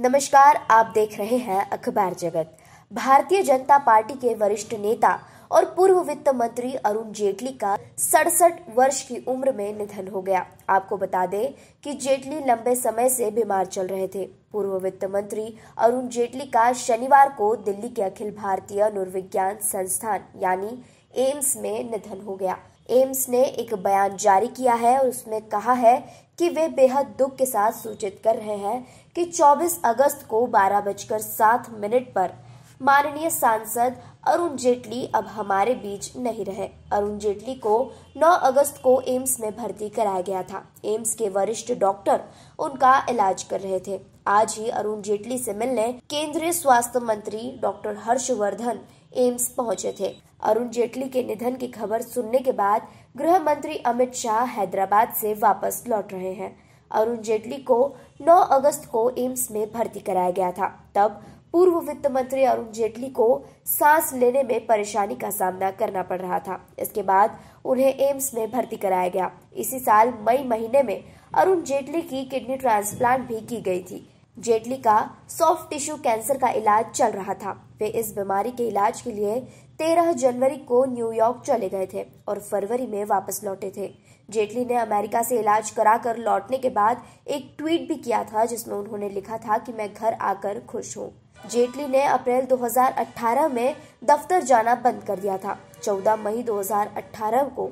नमस्कार आप देख रहे हैं अखबार जगत भारतीय जनता पार्टी के वरिष्ठ नेता और पूर्व वित्त मंत्री अरुण जेटली का सड़सठ वर्ष की उम्र में निधन हो गया आपको बता दें कि जेटली लंबे समय से बीमार चल रहे थे पूर्व वित्त मंत्री अरुण जेटली का शनिवार को दिल्ली के अखिल भारतीय नुर्विज्ञान संस्थान यानी एम्स में निधन हो गया एम्स ने एक बयान जारी किया है और उसमें कहा है कि वे बेहद दुख के साथ सूचित कर रहे हैं कि 24 अगस्त को बारह बजकर सात मिनट पर माननीय सांसद अरुण जेटली अब हमारे बीच नहीं रहे अरुण जेटली को 9 अगस्त को एम्स में भर्ती कराया गया था एम्स के वरिष्ठ डॉक्टर उनका इलाज कर रहे थे आज ही अरुण जेटली से मिलने केंद्रीय स्वास्थ्य मंत्री डॉक्टर हर्षवर्धन एम्स पहुंचे थे अरुण जेटली के निधन की खबर सुनने के बाद गृह मंत्री अमित शाह हैदराबाद से वापस लौट रहे हैं अरुण जेटली को 9 अगस्त को एम्स में भर्ती कराया गया था तब पूर्व वित्त मंत्री अरुण जेटली को सांस लेने में परेशानी का सामना करना पड़ रहा था इसके बाद उन्हें एम्स में भर्ती कराया गया इसी साल मई महीने में अरुण जेटली की किडनी ट्रांसप्लांट भी की गई थी जेटली का सॉफ्ट टिश्यू कैंसर का इलाज चल रहा था वे इस बीमारी के इलाज के लिए 13 जनवरी को न्यूयॉर्क चले गए थे और फरवरी में वापस लौटे थे जेटली ने अमेरिका से इलाज कराकर लौटने के बाद एक ट्वीट भी किया था जिसमें उन्होंने लिखा था कि मैं घर आकर खुश हूँ जेटली ने अप्रैल 2018 में दफ्तर जाना बंद कर दिया था 14 मई 2018 को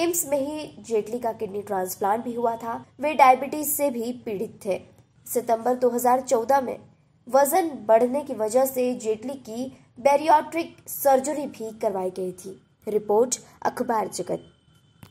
एम्स में ही जेटली का किडनी ट्रांसप्लांट भी हुआ था वे डायबिटीज से भी पीड़ित थे सितंबर 2014 में वजन बढ़ने की वजह से जेटली की बेरियोट्रिक सर्जरी भी करवाई गई थी रिपोर्ट अखबार जगत